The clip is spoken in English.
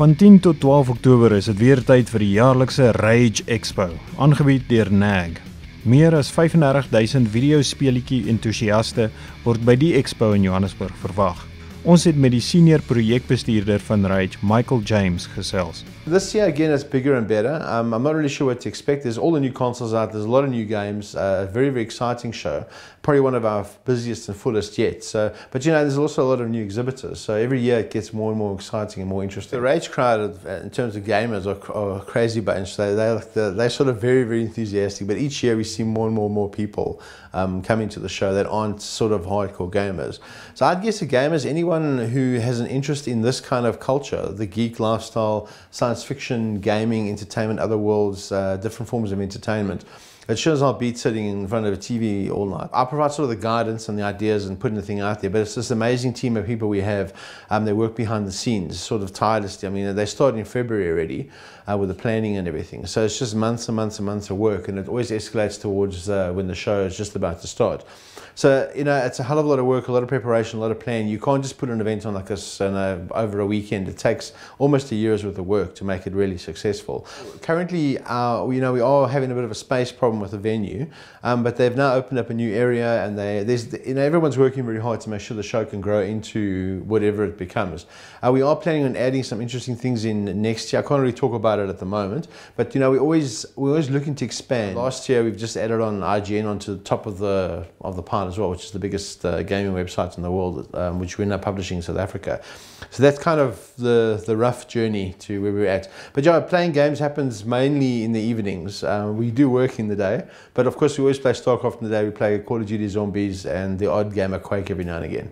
Van 10 tot 12 Oktober is dit weer tyd vir die jaarlikse Rage Expo, aangebied deur NAG. Meer as 35000 videospeletjie entoesiaste word by die expo in Johannesburg verwag. Ons het met die senior projekbestuurder van Rage, Michael James, gesels. This year again is bigger and better. Um, I'm not really sure what to expect. There's all the new consoles out. There's a lot of new games. Uh, very very exciting show. Probably one of our busiest and fullest yet. So, but you know, there's also a lot of new exhibitors. So every year it gets more and more exciting and more interesting. The Rage crowd, uh, in terms of gamers, are, are a crazy bunch. They they they're sort of very very enthusiastic. But each year we see more and more and more people um, coming to the show that aren't sort of hardcore gamers. So I'd guess the gamers anyway anyone who has an interest in this kind of culture, the geek lifestyle, science fiction, gaming, entertainment, other worlds, uh, different forms of entertainment, it shows our beat sitting in front of a TV all night. I provide sort of the guidance and the ideas and putting the thing out there, but it's this amazing team of people we have. Um, they work behind the scenes sort of tirelessly. I mean, they started in February already uh, with the planning and everything. So it's just months and months and months of work, and it always escalates towards uh, when the show is just about to start. So, you know, it's a hell of a lot of work, a lot of preparation, a lot of planning. You can't just put an event on like this and, uh, over a weekend. It takes almost a year's worth of work to make it really successful. Currently, uh, you know, we are having a bit of a space problem problem with the venue, um, but they've now opened up a new area and they, there's, you know, everyone's working very hard to make sure the show can grow into whatever it becomes. Uh, we are planning on adding some interesting things in next year. I can't really talk about it at the moment, but you know, we always, we're always looking to expand. Last year, we've just added on IGN onto the top of the, of the pile as well, which is the biggest uh, gaming website in the world, um, which we're now publishing in South Africa. So that's kind of the, the rough journey to where we're at. But yeah, playing games happens mainly in the evenings. Uh, we do work in the day. But of course, we always play StarCraft in the day. We play Call of Duty Zombies and the odd game of Quake every now and again.